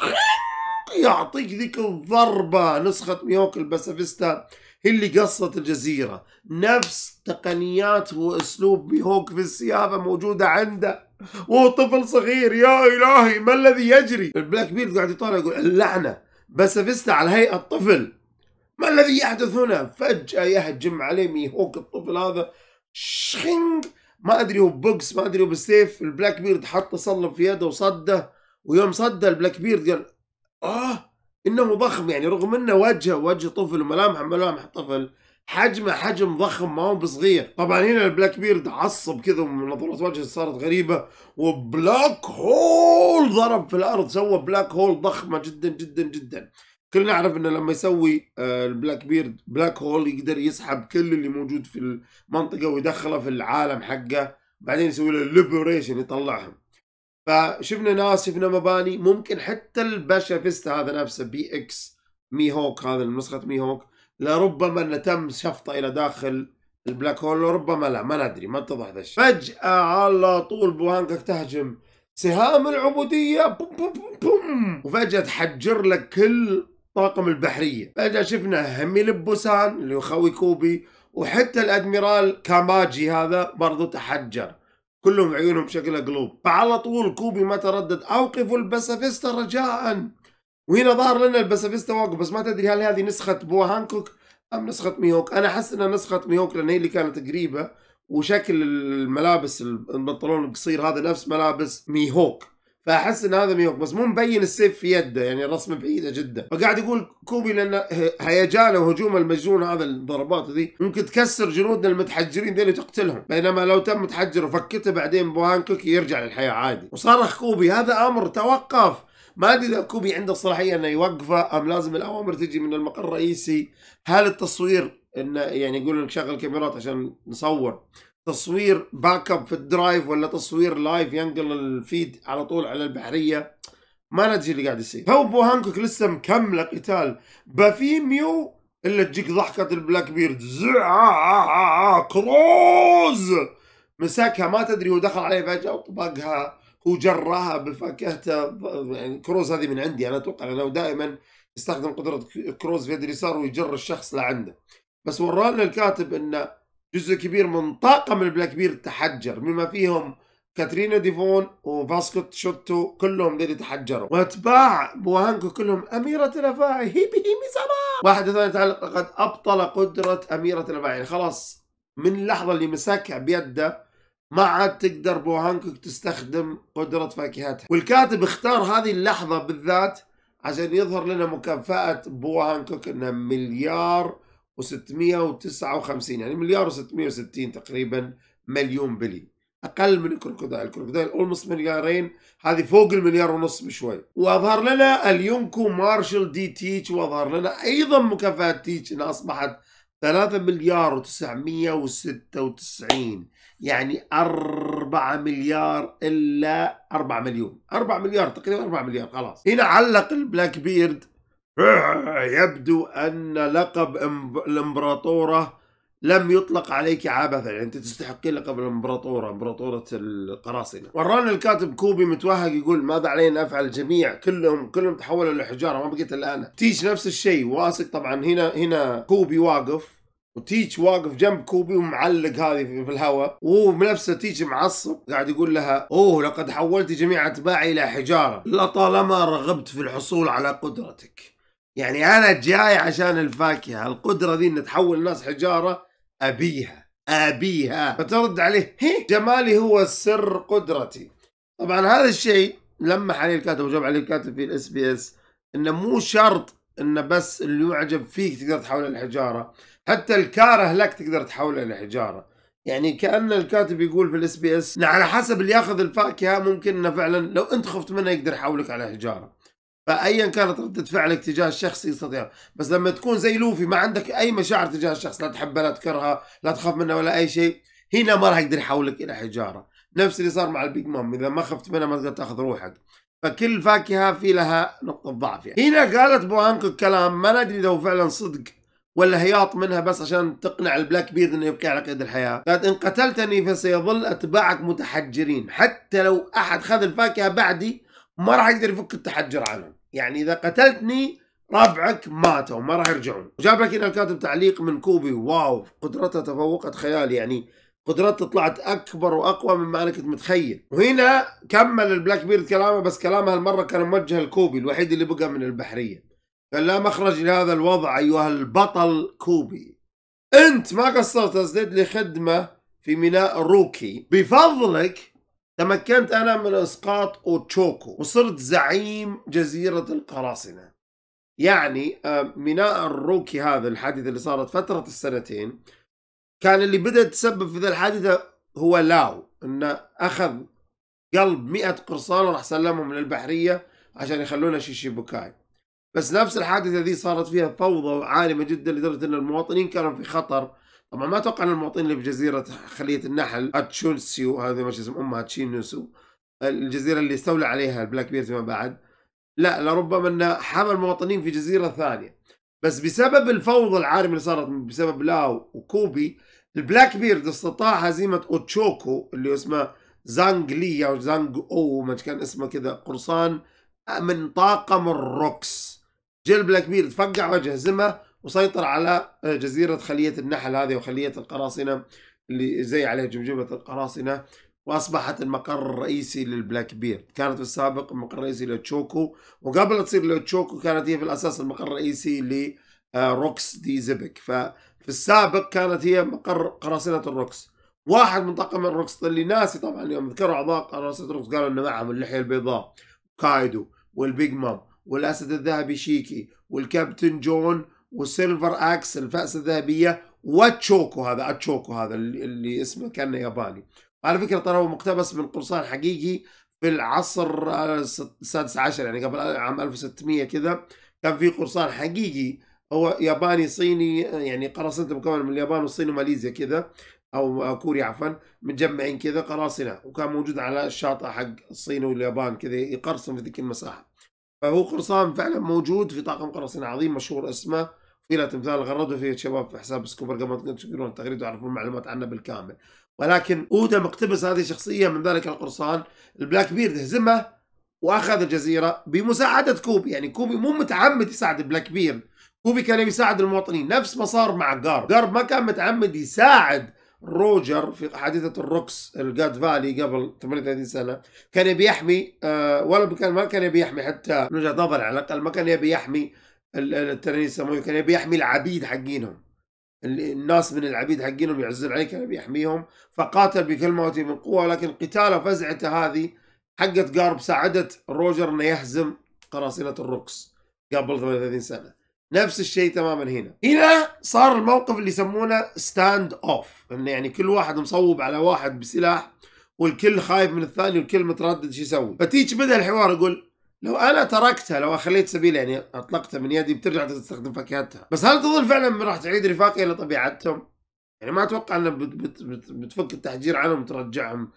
يعطيك ذيك الضربة نسخة ميوك الباسافيستا هي اللي قصت الجزيرة نفس تقنيات وأسلوب ميهوك في السيابة موجودة عنده وهو طفل صغير يا إلهي ما الذي يجري البلاك بيرد قاعد يطالع يقول اللعنة باسافيستا على هيئة طفل ما الذي يحدث هنا فجأة يهجم عليه ميهوك الطفل هذا شخينج ما ادري هو بوكس ما ادري هو بالسيف البلاك بيرد حط صلب في يده وصده ويوم صده البلاك بيرد قال اه انه ضخم يعني رغم انه وجهه وجه طفل وملامحه ملامح طفل حجمه حجم ضخم ما هو بصغير طبعا هنا البلاك بيرد عصب كذا ونظرة وجهه صارت غريبة وبلاك هول ضرب في الأرض سوى بلاك هول ضخمة جدا جدا جدا كلنا نعرف انه لما يسوي آه، البلاك بيرد بلاك هول يقدر يسحب كل اللي موجود في المنطقه ويدخله في العالم حقه بعدين يسوي له ليبريشن يطلعهم فشفنا ناس شفنا مباني ممكن حتى الباشا فيستا هذا نفسه بي اكس ميهوك هذا نسخه ميهوك لربما انه تم شفطه الى داخل البلاك هول ربما لا ما ندري ما اتضح ذا الشيء فجأة على طول بوهانك تهجم سهام العبودية بوم بوم بوم وفجأة تحجر لك كل طاقم البحرية فجأة شفنا همي لبوسان اللي هو خوي كوبي وحتى الأدميرال كاماجي هذا برضو تحجر كلهم عيونهم شكلها قلوب فعلى طول كوبي ما تردد أوقفوا البسافيستا رجاء وهنا ظهر لنا البسافيستا واقف بس ما تدري هل هذه نسخة بو هانكوك أم نسخة ميوك أنا أحس أنها نسخة ميوك لأن هي اللي كانت قريبة وشكل الملابس البنطلون القصير هذا نفس ملابس ميهوك فاحس ان هذا ميوك بس مو مبين السيف في يده يعني الرسمه بعيده جدا فقاعد يقول كوبي لان هيجانه وهجوم المجنون هذا الضربات ذي ممكن تكسر جنودنا المتحجرين ذي وتقتلهم بينما لو تم تحجر وفكته بعدين بوهانكوك يرجع للحياه عادي وصرخ كوبي هذا امر توقف ما ادري اذا كوبي عنده الصلاحيه انه يوقفه ام لازم الاوامر تجي من المقر الرئيسي هل التصوير انه يعني يقول لك شغل الكاميرات عشان نصور تصوير باك اب في الدرايف ولا تصوير لايف ينقل الفيد على طول على البحريه ما ندري اللي قاعد يصير هو بو هانكوك لسه مكمله قتال بافيميو الا تجيك ضحكه البلاك بيرد زع آه، آه، آه، كروز مسكها ما تدري ودخل عليه فجاه وطبقها وجراها بفاكهته يعني كروز هذه من عندي انا اتوقع لانه دائما يستخدم قدره كروز في يد اليسار ويجر الشخص لعنده بس ورانا الكاتب انه جزء كبير من طاقم البلاك بيرد تحجر بما فيهم كاترينا ديفون وفاسكوت شوتو كلهم ذي تحجروا واتباع بوهانكو كلهم أميرة الأفاعي هيبي هيبي سما واحد ثاني تعلق لقد أبطل قدرة أميرة الأفاعي يعني خلاص من اللحظة اللي مسكها بيده ما عاد تقدر بوهانكوك تستخدم قدرة فاكهتها والكاتب اختار هذه اللحظة بالذات عشان يظهر لنا مكافأة بوهانكوك انها مليار و659 يعني مليار و660 تقريبا مليون بلي اقل من الكروكودايل الكروكودايل اولموست مليارين هذه فوق المليار ونص بشوي واظهر لنا اليونكو مارشال دي تيتش واظهر لنا ايضا مكافاه تيتش انها اصبحت 3 مليار و996 يعني 4 مليار الا 4 مليون 4 مليار تقريبا 4 مليار خلاص هنا علق البلاك بيرد يبدو أن لقب الإمبراطورة لم يطلق عليك عبثا يعني انت تستحقين لقب الامبراطوره امبراطوره القراصنه ورانا الكاتب كوبي متوهق يقول ماذا علينا نفعل الجميع كلهم كلهم تحولوا لحجاره ما بقيت الا انا تيش نفس الشيء واثق طبعا هنا هنا كوبي واقف وتيتش واقف جنب كوبي ومعلق هذه في الهواء وهو بنفسه تيتش معصب قاعد يقول لها اوه لقد حولت جميع اتباعي الى حجاره لطالما رغبت في الحصول على قدرتك يعني انا جاي عشان الفاكهه القدره ذي ان تحول الناس حجاره ابيها ابيها فترد عليه هي جمالي هو السر قدرتي طبعا هذا الشيء لما عليه الكاتب وجاب عليه الكاتب في الاس بي اس انه مو شرط انه بس اللي يعجب فيك تقدر تحوله لحجاره حتى الكاره لك تقدر تحوله لحجاره يعني كان الكاتب يقول في الاس بي اس على حسب اللي ياخذ الفاكهه ممكن انه فعلا لو انت خفت منه يقدر يحولك على حجاره فايا كانت رده فعلك تجاه الشخص يستطيع بس لما تكون زي لوفي ما عندك اي مشاعر تجاه الشخص لا تحبه لا تكرهه لا تخاف منه ولا اي شيء هنا ما راح يقدر يحولك الى حجاره نفس اللي صار مع البيج مام اذا ما خفت منها ما تقدر تاخذ روحك فكل فاكهه في لها نقطه ضعف يعني. هنا قالت بو الكلام ما ندري اذا هو فعلا صدق ولا هياط منها بس عشان تقنع البلاك بيرد انه يبقى على قيد الحياه قالت ان قتلتني فسيظل اتباعك متحجرين حتى لو احد خذ الفاكهه بعدي ما راح يقدر يفك التحجر عنهم يعني اذا قتلتني ربعك ماتوا ما راح يرجعون وجاب لك هنا الكاتب تعليق من كوبي واو قدرته تفوقت خيالي يعني قدرته طلعت اكبر واقوى مما انا كنت متخيل وهنا كمل البلاك بيرد كلامه بس كلامه هالمره كان موجه لكوبي الوحيد اللي بقى من البحريه قال لا مخرج لهذا الوضع ايها البطل كوبي انت ما قصرت اسدد لي خدمه في ميناء روكي بفضلك تمكنت أنا من إسقاط أوتشوكو وصرت زعيم جزيرة القراصنة يعني آه، ميناء الروكي هذا الحادثة اللي صارت فترة السنتين كان اللي بدأ تسبب في ذا الحادثة هو لاو انه اخذ قلب 100 قرصان وراح سلمهم للبحرية عشان يخلونا شيشيبوكاي بس نفس الحادثة ذي صارت فيها فوضى عالمة جدا لدرجة ان المواطنين كانوا في خطر طبعا ما اتوقع ان المواطنين اللي في جزيره خليه النحل اتشونسيو هذه ما اسم امها تشينوسو الجزيره اللي استولى عليها البلاك بيرد فيما بعد لا لربما انه حمى المواطنين في جزيره ثانيه بس بسبب الفوضى العارمه اللي صارت بسبب لاو وكوبي البلاك بيرد استطاع هزيمه اوتشوكو اللي اسمه زانج لي او زانغ او ما كان اسمه كذا قرصان من طاقم الروكس جيل بلاك بيرد فقع وجه زمه وسيطر على آه، جزيرة خلية النحل هذه وخلية القراصنة اللي زي عليها جمجمة القراصنة واصبحت المقر الرئيسي للبلاك بيرد كانت في السابق المقر الرئيسي لتشوكو وقبل تصير لتشوكو كانت هي في الاساس المقر الرئيسي لروكس آه، دي زبك ففي السابق كانت هي مقر قراصنه الروكس واحد من طاقم الروكس اللي ناسي طبعا اليوم ذكروا اعضاء قراصنه الروكس قالوا انه معهم اللحيه البيضاء كايدو والبيج مام والاسد الذهبي شيكي والكابتن جون وسيلفر اكس الفأس الذهبية واتشوكو هذا اتشوكو هذا اللي اسمه كان ياباني على فكرة ترى هو مقتبس من قرصان حقيقي في العصر آه، السادس عشر يعني قبل آه، عام 1600 كذا كان في قرصان حقيقي هو ياباني صيني يعني قراصنته مكونه من اليابان والصين وماليزيا كذا او كوريا عفوا متجمعين كذا قراصنه وكان موجود على الشاطئ حق الصين واليابان كذا يقرصن في ذيك المساحه فهو قرصان فعلا موجود في طاقم قرصين عظيم مشهور اسمه في له تمثال غردوا فيه شباب في حساب سكوبر قبل ما تقدرون تغريده وتعرفون معلومات عنه بالكامل ولكن اودا مقتبس هذه الشخصيه من ذلك القرصان البلاك بيرد هزمه واخذ الجزيره بمساعده كوبي يعني كوبي مو متعمد يساعد البلاك بيرد كوبي كان يساعد المواطنين نفس ما صار مع جارب جارب ما كان متعمد يساعد روجر في حادثة الروكس الجاد فالي قبل 38 سنة كان يبي يحمي آه، ولا كان ما كان يبي يحمي حتى من وجهة نظري على الأقل ما كان يبي يحمي التنانين السماوية كان يبي يحمي العبيد حقينهم الناس من العبيد حقينهم يعزون عليه كان يبي يحميهم فقاتل بكل بكلمته من قوه لكن قتاله فزعته هذه حقت قارب ساعدت روجر انه يهزم قراصنه الروكس قبل 38 سنه نفس الشيء تماما هنا هنا صار الموقف اللي يسمونه ستاند اوف انه يعني كل واحد مصوب على واحد بسلاح والكل خايف من الثاني والكل متردد شو يسوي فتيتش بدا الحوار يقول لو انا تركتها لو خليت سبيل يعني اطلقتها من يدي بترجع تستخدم فاكهتها بس هل تظن فعلا راح تعيد رفاقي الى طبيعتهم يعني ما اتوقع انه بت بت بت بتفك التحجير عنهم وترجعهم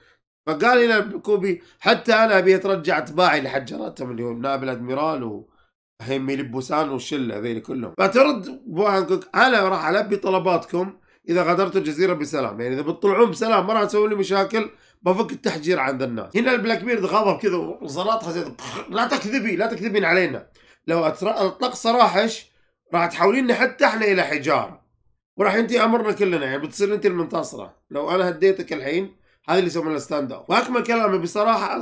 فقال هنا كوبي حتى انا ابي اترجع اتباعي لحجرتهم اللي هو نائب الادميرال هم ميلبوسان والشله هذيل كلهم فترد بو هانكوك انا راح البي طلباتكم اذا غادرت الجزيره بسلام يعني اذا بتطلعون بسلام ما راح تسوي لي مشاكل بفك التحجير عند الناس هنا البلاك بيرد غضب كذا وصلات حسيت لا تكذبي لا تكذبين علينا لو اطلق سراحش راح تحوليني حتى احنا الى حجاره وراح انت امرنا كلنا يعني بتصير انت المنتصره لو انا هديتك الحين هذا اللي يسمونه ستاند اوف واكمل كلامي بصراحه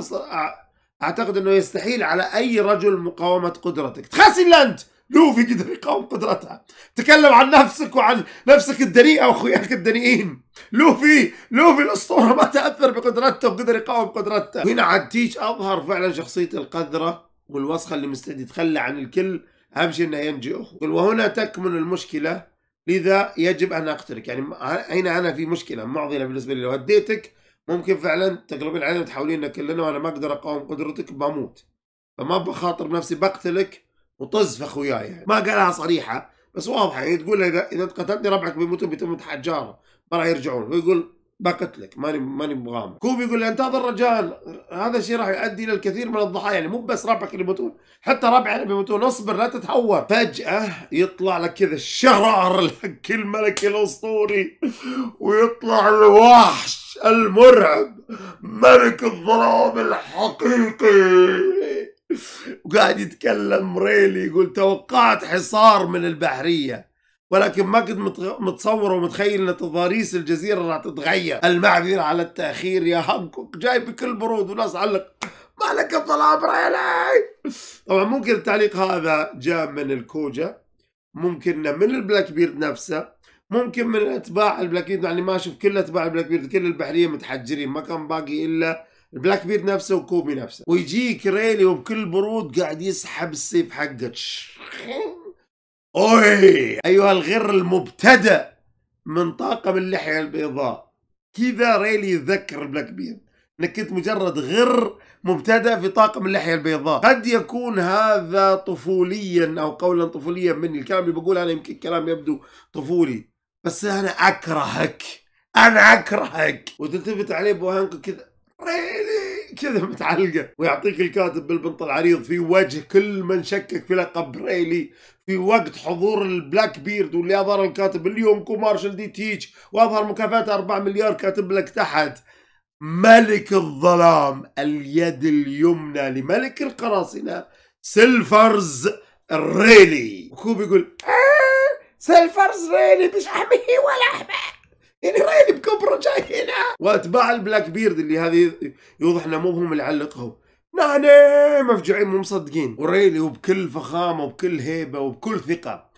اعتقد انه يستحيل على اي رجل مقاومه قدرتك تخاسي الا انت لوفي قدر يقاوم قدرتها تكلم عن نفسك وعن نفسك الدنيئه واخوياك الدنيئين لوفي لوفي الاسطوره ما تاثر بقدرته وقدر يقاوم قدرته هنا عاد تيش اظهر فعلا شخصيه القذره والوسخه اللي مستعد يتخلى عن الكل اهم شيء انه ينجي اخوه وهنا تكمن المشكله لذا يجب ان اقتلك يعني هنا انا في مشكله معضله بالنسبه لي لو هديتك ممكن فعلا تقلبين علينا وتحاولين كلنا وانا ما اقدر اقاوم قدرتك بموت فما بخاطر بنفسي بقتلك في وياي يعني. ما قالها صريحه بس واضحه يعني تقول اذا اذا قتلتني ربعك بيموتون بيتم حجاره ما راح يرجعون ويقول بقتلك ماني ماني مغامر كوبي يقول انتظر رجال هذا الشيء راح يؤدي الى الكثير من الضحايا يعني مو بس ربعك اللي بيموتون حتى اللي بيموتون اصبر لا تتهور فجاه يطلع لك كذا الشرار حق الملك الاسطوري ويطلع الوحش المرعب ملك الظلام الحقيقي وقاعد يتكلم ريلي يقول توقعت حصار من البحريه ولكن ما كنت متصور ومتخيل ان تضاريس الجزيره راح تتغير المعذره على التاخير يا هانكوك جاي بكل برود وناس علق مالك الطلابره يا طبعا ممكن التعليق هذا جاء من الكوجا ممكن من البلاك بيرد نفسه ممكن من اتباع البلاك بيرد يعني ما اشوف كل اتباع البلاك بيرد كل البحريه متحجرين ما كان باقي الا البلاك بيرد نفسه وكوبي نفسه ويجيك ريلي وبكل برود قاعد يسحب السيف حقك أوي أيها الغر المبتدأ من طاقم اللحية البيضاء كذا ريلي يتذكر بلاك بير انك كنت مجرد غر مبتدا في طاقم اللحيه البيضاء قد يكون هذا طفوليا او قولا طفوليا مني الكلام اللي بقوله انا يمكن كلام يبدو طفولي بس انا اكرهك انا اكرهك وتلتفت عليه بوهانك كذا ريلي كذا متعلقه ويعطيك الكاتب بالبنط العريض في وجه كل من شكك في لقب ريلي في وقت حضور البلاك بيرد واللي اظهر الكاتب اليوم كو مارشال دي تيتش واظهر مكافاته 4 مليار كاتب لك تحت ملك الظلام اليد اليمنى لملك القراصنه سيلفرز ريلي وكوب يقول آه سيلفرز ريلي مش احميه ولا احميه يعني رايد بكبره جاي هنا واتباع البلاك بيرد اللي هذه يوضح انه مو هم اللي علقهم نانا مفجوعين مو مصدقين وريلي وبكل فخامه وبكل هيبه وبكل ثقه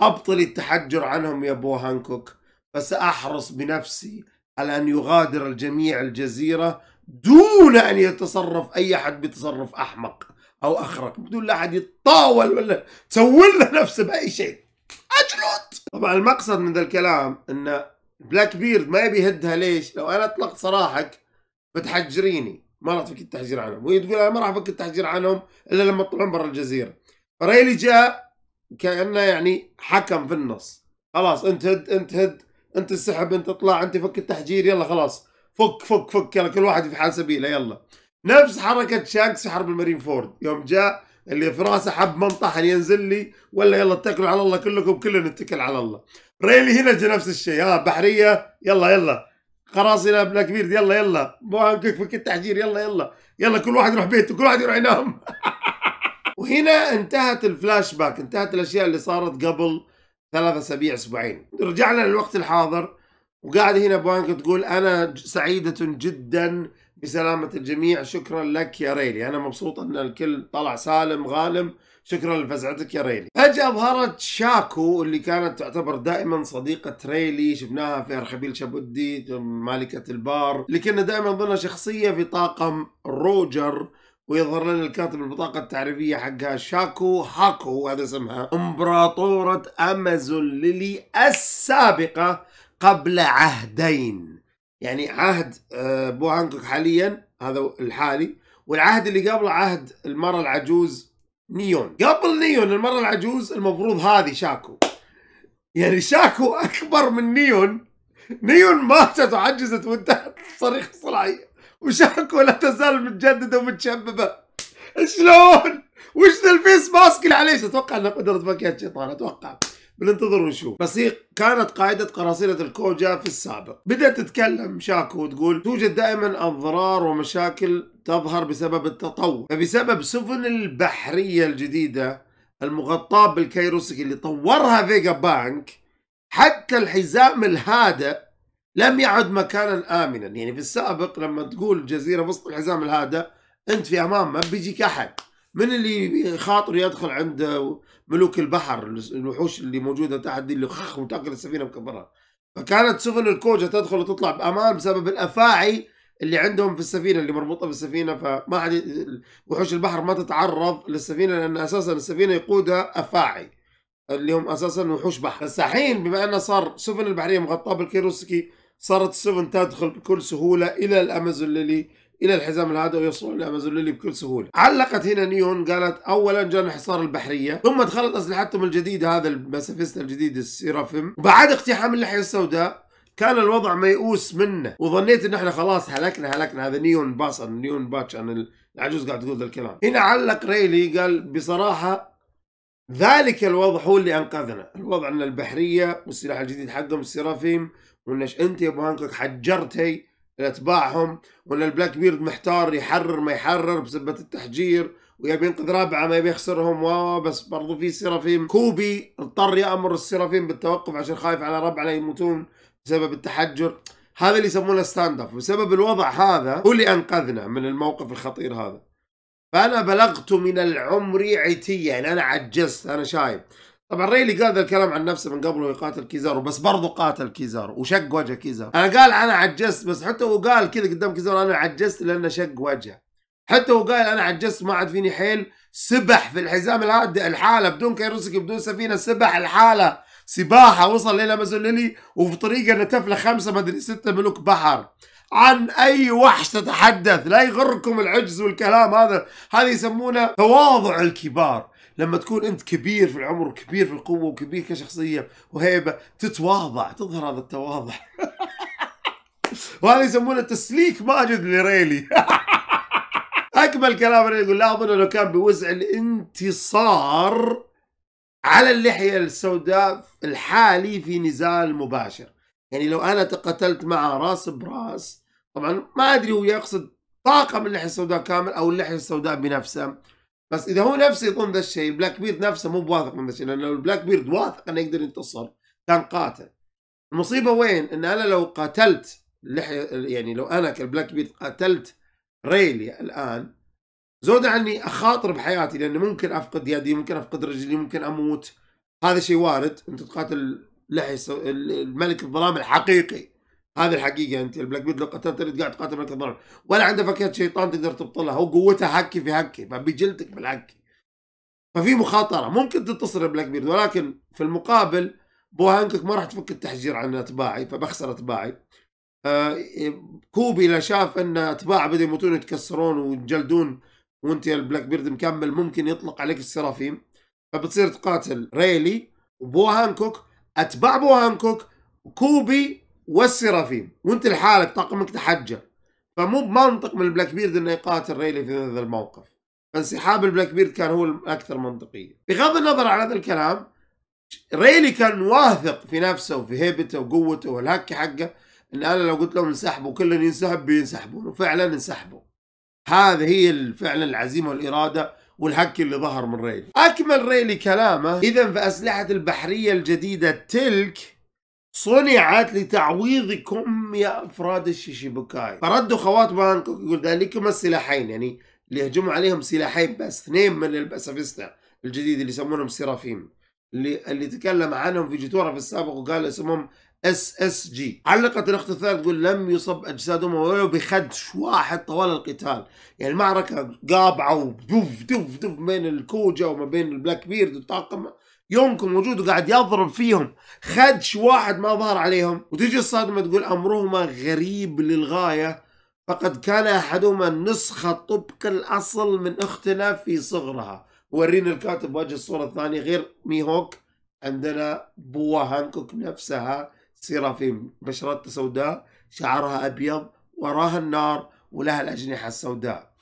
ابطلي التحجر عنهم يا بو هانكوك فساحرص بنفسي على ان يغادر الجميع الجزيره دون ان يتصرف اي احد بتصرف احمق او اخرق بدون لا احد يتطاول ولا تسول له نفسه باي شيء اجلد طبعا المقصد من ذا الكلام انه بلاك بيرد ما يبي يهدها ليش؟ لو انا اطلقت سراحك بتحجريني ما راح تفك التحجير عنهم وهي تقول انا ما راح افك التحجير عنهم الا لما تطلعون برا الجزيره فريلي جاء كانه يعني حكم في النص خلاص انت هد انت هد انت السحب انت اطلع انت فك التحجير يلا خلاص فك فك فك يلا كل واحد في حال سبيله يلا نفس حركه شانكس في حرب المارين فورد يوم جاء اللي في راسه حب منطحن ينزل لي ولا يلا اتكلوا على الله كلكم كلنا نتكل على الله ريلي هنا نفس الشيء ها بحريه يلا يلا قراصنه بلاك كبير يلا يلا بوانكك فك التحجير يلا يلا يلا كل واحد يروح بيته كل واحد يروح ينام وهنا انتهت الفلاش باك انتهت الاشياء اللي صارت قبل ثلاث اسابيع اسبوعين رجعنا للوقت الحاضر وقاعد هنا بوانك تقول انا سعيده جدا بسلامه الجميع شكرا لك يا ريلي انا مبسوط ان الكل طلع سالم غانم شكرا لفزعتك يا ريلي فجأة ظهرت شاكو اللي كانت تعتبر دائما صديقة ريلي شفناها في أرخبيل شابودي مالكة البار اللي كنا دائما ظلنا شخصية في طاقم روجر ويظهر لنا الكاتب البطاقة التعريفية حقها شاكو هاكو هذا اسمها امبراطورة امازون ليلي السابقة قبل عهدين يعني عهد آه، بو هانكوك حاليا هذا الحالي والعهد اللي قبله عهد المرة العجوز نيون قبل نيون المرة العجوز المفروض هذه شاكو يعني شاكو أكبر من نيون نيون ماتت وعجزت وانتهت صريخ الصناعية وشاكو لا تزال متجددة ومتشببة شلون؟ وش ذا الفيس ماسك اللي عليه؟ اتوقع انها قدرة مكياج شيطان اتوقع بننتظر ونشوف بس هي كانت قاعدة قراصنة الكوجا في السابق بدأت تتكلم شاكو وتقول توجد دائما أضرار ومشاكل تظهر بسبب التطور فبسبب سفن البحرية الجديدة المغطاة بالكيروسكي اللي طورها فيجا بانك حتى الحزام الهادئ لم يعد مكانا آمنا يعني في السابق لما تقول جزيرة وسط الحزام الهادئ أنت في ما بيجيك أحد من اللي بخاطر يدخل عند ملوك البحر الوحوش اللي موجودة تحت دي اللي خخ وتأكل السفينة مكبرها فكانت سفن الكوجة تدخل وتطلع بأمان بسبب الأفاعي اللي عندهم في السفينة اللي مربوطة بالسفينة فما حد وحوش البحر ما تتعرض للسفينة لأن أساسا السفينة يقودها أفاعي اللي هم أساسا وحوش بحر بس الحين بما أنه صار سفن البحرية مغطاة بالكيروسكي صارت السفن تدخل بكل سهولة إلى الأمازون اللي إلى الحزام الهادئ ويصلون لأمازوليلي بكل سهولة علقت هنا نيون قالت أولا جانا حصار البحرية ثم دخلت أسلحتهم الجديدة هذا المسافيست الجديد السيرافيم بعد اقتحام اللحية السوداء كان الوضع ميؤوس منه وظنيت ان احنا خلاص هلكنا هلكنا هذا نيون باص نيون باتش انا العجوز قاعد تقول ذا الكلام هنا علق ريلي قال بصراحه ذلك الوضع هو اللي انقذنا الوضع ان البحريه والسلاح الجديد حقهم السيرافيم وانش انت يا ابو هانكوك حجرتي لاتباعهم ولا البلاك بيرد محتار يحرر ما يحرر بسبة التحجير ويبي ينقذ رابعه ما يبي يخسرهم بس برضو في سيرافيم كوبي اضطر يامر السيرافيم بالتوقف عشان خايف على ربعه لا يموتون بسبب التحجر هذا اللي يسمونه ستاند اب بسبب الوضع هذا هو اللي انقذنا من الموقف الخطير هذا فانا بلغت من العمر عتيا يعني انا عجزت انا شايب طبعا ريلي قال ذا الكلام عن نفسه من قبل ويقاتل كيزارو بس برضه قاتل كيزارو وشق وجه كيزارو انا قال انا عجزت بس حتى هو قال كذا قدام كيزارو انا عجزت لانه شق وجهه حتى هو قال انا عجزت ما عاد فيني حيل سبح في الحزام الهادئ الحاله بدون كيروسكي بدون سفينه سبح الحاله سباحه وصل الى مازوليلي وفي طريقه نتف له خمسه مدري سته ملوك بحر عن اي وحش تتحدث لا يغركم العجز والكلام هذا هذا يسمونه تواضع الكبار لما تكون انت كبير في العمر وكبير في القوه وكبير كشخصيه وهيبه تتواضع تظهر هذا التواضع وهذا يسمونه تسليك ماجد لريلي اكمل كلام يقول لا اظن انه كان بوزع الانتصار على اللحيه السوداء الحالي في نزال مباشر يعني لو انا تقاتلت مع راس براس طبعا ما ادري هو يقصد طاقم اللحيه السوداء كامل او اللحيه السوداء بنفسها بس اذا هو نفسه يظن ذا الشيء بلاك بيرد نفسه مو بواثق من ذا الشيء لانه البلاك بيرد واثق انه يقدر ينتصر كان قاتل المصيبه وين؟ ان انا لو قاتلت لحي... يعني لو انا كالبلاك بيرد قاتلت ريلي الان زود عني اخاطر بحياتي لان ممكن افقد يدي ممكن افقد رجلي ممكن اموت هذا شيء وارد انت تقاتل لحي الملك الظلام الحقيقي هذه الحقيقه انت البلاك بيت لو قتلت انت قاعد تقاتل ملك الضرر ولا عنده فكره شيطان تقدر تبطلها هو قوته هكي في هكي فبيجلدك بالهكي ففي مخاطره ممكن تنتصر بلاك بيرد ولكن في المقابل بو هانكوك ما راح تفك التحجير عن اتباعي فبخسر اتباعي آه كوبي لو شاف ان اتباعه بدا يموتون يتكسرون ويتجلدون وانت يا البلاك بيرد مكمل ممكن يطلق عليك السرافيم فبتصير تقاتل ريلي وبو هانكوك اتباع بو هانكوك كوبي والسرافيم وانت لحالك طاقمك تحجر فمو بمنطق من البلاك بيرد انه يقاتل ريلي في هذا الموقف فانسحاب البلاك بيرد كان هو الاكثر منطقيه بغض النظر عن هذا الكلام ريلي كان واثق في نفسه وفي هيبته وقوته والهك حقه ان انا لو قلت لهم انسحبوا كلهم ينسحب بينسحبون وفعلا انسحبوا هذه هي فعلا العزيمه والاراده والهك اللي ظهر من ريلي اكمل ريلي كلامه اذا في اسلحه البحريه الجديده تلك صنعت لتعويضكم يا أفراد الشيشيبوكاي فردوا خوات بانكوك يقول ذلكما السلاحين يعني اللي هجموا عليهم سلاحين بس اثنين من الباسافيستا الجديد اللي يسمونهم سيرافيم اللي اللي تكلم عنهم في جيتورا في السابق وقال اسمهم اس اس جي علقت الاخت الثالث تقول لم يصب اجسادهم ولو بخدش واحد طوال القتال يعني المعركه قابعه ودف دف دف بين الكوجا وما بين البلاك بيرد والطاقم يومكم موجود وقاعد يضرب فيهم خدش واحد ما ظهر عليهم وتجي الصدمة تقول أمرهما غريب للغاية فقد كان أحدهما نسخة طبق الأصل من أختنا في صغرها ورينا الكاتب وجه الصورة الثانية غير ميهوك عندنا بوا هانكوك نفسها سيرافيم بشرتها سوداء شعرها أبيض وراها النار ولها الأجنحة السوداء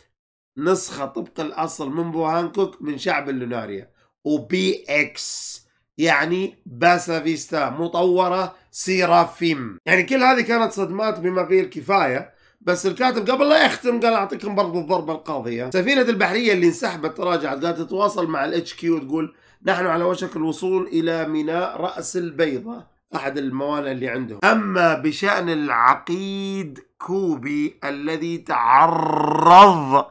نسخة طبق الأصل من بوا هانكوك من شعب اللوناريا وبي اكس يعني باسا فيستا مطورة سيرافيم يعني كل هذه كانت صدمات بما فيه الكفاية بس الكاتب قبل لا يختم قال اعطيكم برضو الضربه القاضيه سفينه البحريه اللي انسحبت تراجعت قالت تتواصل مع الاتش كيو تقول نحن على وشك الوصول الى ميناء راس البيضه احد الموانئ اللي عندهم اما بشان العقيد كوبي الذي تعرض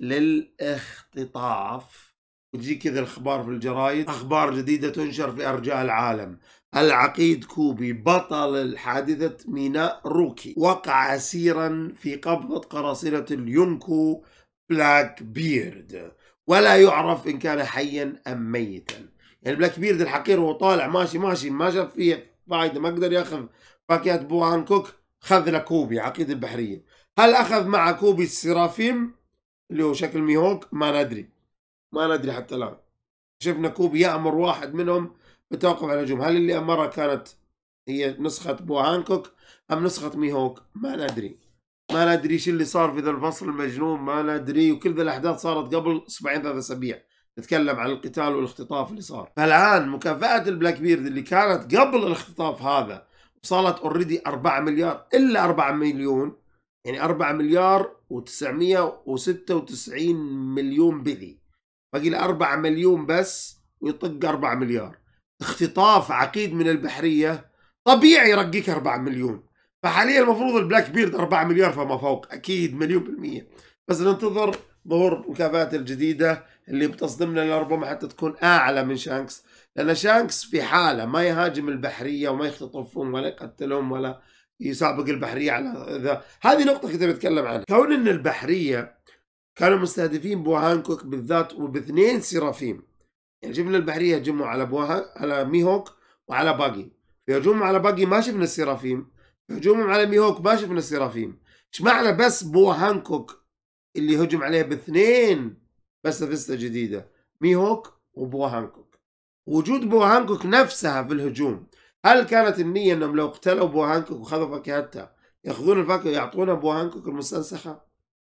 للاختطاف وتجي كذا الاخبار في الجرايد اخبار جديده تنشر في ارجاء العالم العقيد كوبي بطل حادثة ميناء روكي وقع أسيرا في قبضة قراصنة اليونكو بلاك بيرد ولا يعرف إن كان حيا أم ميتا يعني بلاك بيرد الحقير هو طالع ماشي ماشي ما شاف فيه فايدة ما قدر ياخذ باكيات بو هانكوك خذ له كوبي عقيد البحرية هل أخذ مع كوبي السرافيم اللي هو شكل ميهوك ما ندري ما ندري حتى الآن شفنا كوبي يأمر واحد منهم بالتوقف على الهجوم هل اللي أمرها كانت هي نسخة بو هانكوك أم نسخة ميهوك ما ندري ما ندري شو اللي صار في ذا الفصل المجنون ما ندري وكل ذا الأحداث صارت قبل أسبوعين ثلاث أسابيع نتكلم عن القتال والاختطاف اللي صار فالآن مكافأة البلاك بيرد اللي كانت قبل الاختطاف هذا وصلت اوريدي 4 مليار إلا 4 مليون يعني 4 مليار و996 مليون بذي باقي له 4 مليون بس ويطق 4 مليار اختطاف عقيد من البحريه طبيعي يرقيك 4 مليون فحاليا المفروض البلاك بيرد 4 مليار فما فوق اكيد مليون بالميه بس ننتظر ظهور المكافآت الجديده اللي بتصدمنا لربما حتى تكون اعلى من شانكس لان شانكس في حاله ما يهاجم البحريه وما يختطفهم ولا يقتلهم ولا يسابق البحريه على ذا هذه نقطه كنت بتكلم عنها كون ان البحريه كانوا مستهدفين بو هانكوك بالذات وباثنين سيرافيم يعني جبنا البحريه هجموا على بو على ميهوك وعلى باقي في هجومهم على باقي ما شفنا السيرافيم في هجومهم على ميهوك ما شفنا السيرافيم ايش معنى بس بو هانكوك اللي هجم عليه باثنين بس فيستا جديده ميهوك وبو هانكوك وجود بو هانكوك نفسها في الهجوم هل كانت النيه انهم لو اقتلوا بو هانكوك وخذوا فاكهتها ياخذون الفاكهه ويعطونها بو هانكوك المستنسخه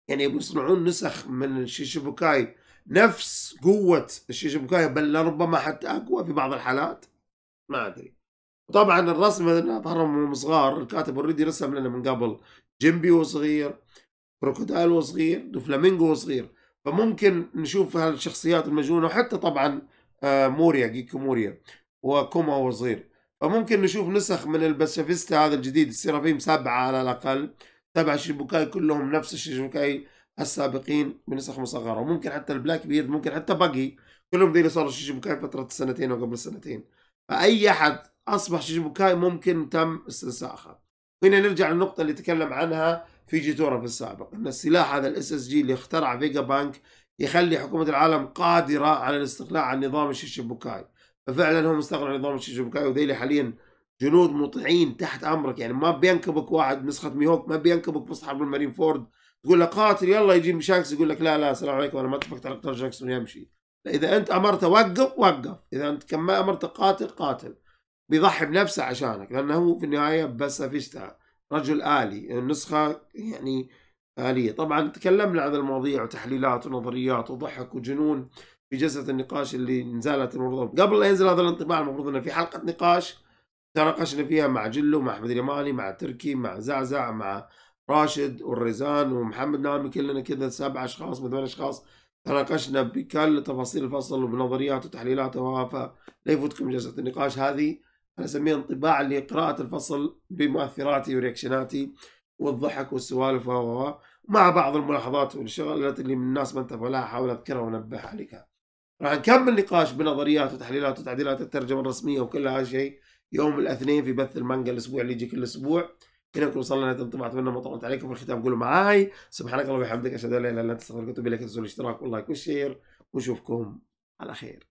يعني يبغوا يصنعون نسخ من الشيشبوكاي نفس قوة الشيشبوكاي بل ربما حتى أقوى في بعض الحالات ما أدري طبعا الرسم هذا ظهرهم من صغار الكاتب اوريدي رسم لنا من قبل جيمبي وصغير صغير كروكودايل وهو صغير دوفلامينجو وهو صغير فممكن نشوف هالشخصيات المجنونة وحتى طبعا آه، موريا جيكو موريا وكوما وصغير صغير فممكن نشوف نسخ من البسافيستا هذا الجديد السيرافيم سبعة على الأقل تبع شيبوكاي كلهم نفس الشيبوكاي السابقين بنسخ مصغره وممكن حتى البلاك بيرد ممكن حتى باجي كلهم ديلي صاروا شيبوكاي فتره السنتين او قبل السنتين فاي احد اصبح شيبوكاي ممكن تم استنساخه هنا نرجع للنقطه اللي تكلم عنها في جيتورا في السابق ان السلاح هذا الاس اس جي اللي اخترع فيجا بانك يخلي حكومه العالم قادره على الاستقلاع عن نظام الشيبوكاي ففعلا هم استغنوا عن نظام الشيبوكاي وذيلي حاليا جنود مطيعين تحت امرك يعني ما بينكبك واحد نسخه ميهوك ما بينكبك بس حرب المارين فورد تقول له قاتل يلا يجي شانكس يقول لك لا لا السلام عليكم انا ما اتفقت على قتال شانكس ويمشي اذا انت امرته وقف وقف اذا انت كما امرته قاتل قاتل بيضحي بنفسه عشانك لانه في النهايه بس فيشتها رجل الي النسخه يعني اليه طبعا تكلمنا عن المواضيع وتحليلات ونظريات وضحك وجنون في جلسه النقاش اللي نزلت المفروض قبل لا ينزل هذا الانطباع المفروض انه في حلقه نقاش تناقشنا فيها مع جلو مع أحمد اليماني مع تركي مع زعزع مع راشد والريزان ومحمد نامي كلنا كذا سبع أشخاص من ثمان أشخاص تناقشنا بكل تفاصيل الفصل وبنظرياته وتحليلاته فلا يفوتكم جلسة النقاش هذه أنا أسميها انطباع لقراءة الفصل بمؤثراتي ورياكشناتي والضحك والسوالف و مع بعض الملاحظات والشغلات اللي من الناس ما انتبهوا لها أحاول أذكرها وأنبه عليها راح نكمل نقاش بنظريات وتحليلات وتعديلات الترجمة الرسمية وكل هذا الشيء يوم الاثنين في بث المانجا الاسبوع اللي يجي كل اسبوع هنا نكون وصلنا لنهايه انطباعات منا ما طولت عليكم في الختام قولوا معاي سبحانك اللهم وبحمدك اشهد ان لا اله الا انت استغفرك واتوب اليك تنسوا الاشتراك واللايك والشير ونشوفكم على خير